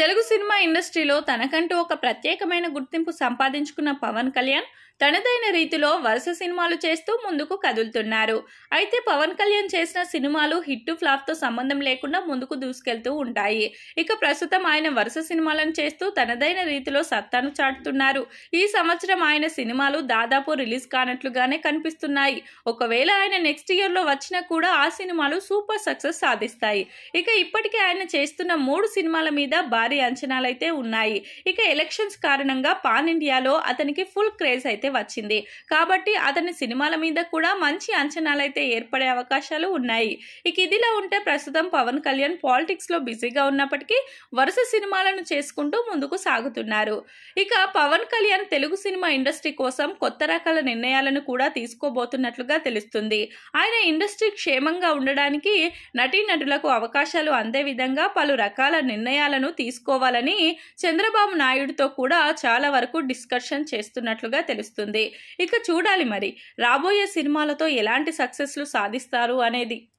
Telugu cinema ఇండస్ట్రీలో తనకంటూ ఒక ప్రత్యేకమైన గుర్తింపు సంపాదించుకున్న పవన్ కళ్యాణ్ తనదైన రీతిలో వరుస సినిమాలు చేస్తూ ముందుకు కదులుతున్నారు అయితే పవన్ కళ్యాణ్ చేసిన సినిమాలు హిట్ ఫ్లాప్తో సంబంధం లేకుండా ముందుకు దూసుకెళ్తూ ఉంటాయి ఇక ప్రస్తుతం ఆయన వరుస సినిమాలను చేస్తూ తనదైన రీతిలో సత్తాను చాటుతున్నారు ఈ సంవత్సరం ఆయన సినిమాలు దాదాపు రిలీజ్ కానట్లుగానే కనిపిస్తున్నాయి ఒకవేళ ఆయన నెక్స్ట్ ఇయర్లో వచ్చినా కూడా ఆ సినిమాలు సూపర్ సక్సెస్ సాధిస్తాయి ఇక ఇప్పటికే ఆయన చేస్తున్న మూడు సినిమాల మీద భారీ భారీ అయితే ఉన్నాయి ఇక ఎలక్షన్స్ కారణంగా పాన్ ఇండియాలో అతనికి ఫుల్ క్రేజ్ అయితే వచ్చింది కాబట్టి అతని సినిమాల మీద కూడా మంచి అంచనాలు అయితే ఏర్పడే అవకాశాలు ఉన్నాయి ఇక ఇదిలా ఉంటే ప్రస్తుతం పవన్ కళ్యాణ్ పాలిటిక్స్లో బిజీగా ఉన్నప్పటికీ వరుస సినిమాలను చేసుకుంటూ ముందుకు సాగుతున్నారు ఇక పవన్ కళ్యాణ్ తెలుగు సినిమా ఇండస్ట్రీ కోసం కొత్త రకాల నిర్ణయాలను కూడా తీసుకోబోతున్నట్లుగా తెలుస్తుంది ఆయన ఇండస్ట్రీ క్షేమంగా ఉండడానికి నటీనటులకు అవకాశాలు అందే విధంగా పలు రకాల నిర్ణయాలను తీసు తీసుకోవాలని చంద్రబాబు నాయుడుతో కూడా చాలా వరకు డిస్కషన్ చేస్తున్నట్లుగా తెలుస్తుంది ఇక చూడాలి మరి రాబోయే సినిమాలతో ఎలాంటి సక్సెస్లు సాధిస్తారు అనేది